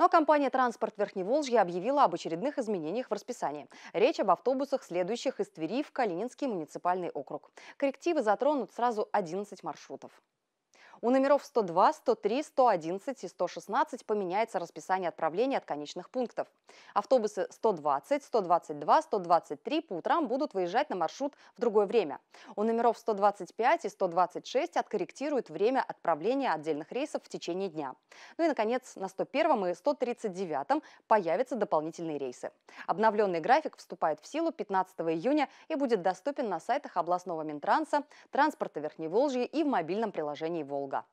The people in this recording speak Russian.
Но компания «Транспорт Верхневолжья» объявила об очередных изменениях в расписании. Речь об автобусах, следующих из Твери в Калининский муниципальный округ. Коррективы затронут сразу 11 маршрутов. У номеров 102, 103, 111 и 116 поменяется расписание отправления от конечных пунктов. Автобусы 120, 122, 123 по утрам будут выезжать на маршрут в другое время. У номеров 125 и 126 откорректируют время отправления отдельных рейсов в течение дня. Ну и, наконец, на 101 и 139 появятся дополнительные рейсы. Обновленный график вступает в силу 15 июня и будет доступен на сайтах областного Минтранса, транспорта Верхней Верхневолжья и в мобильном приложении «Волга». 뭐가?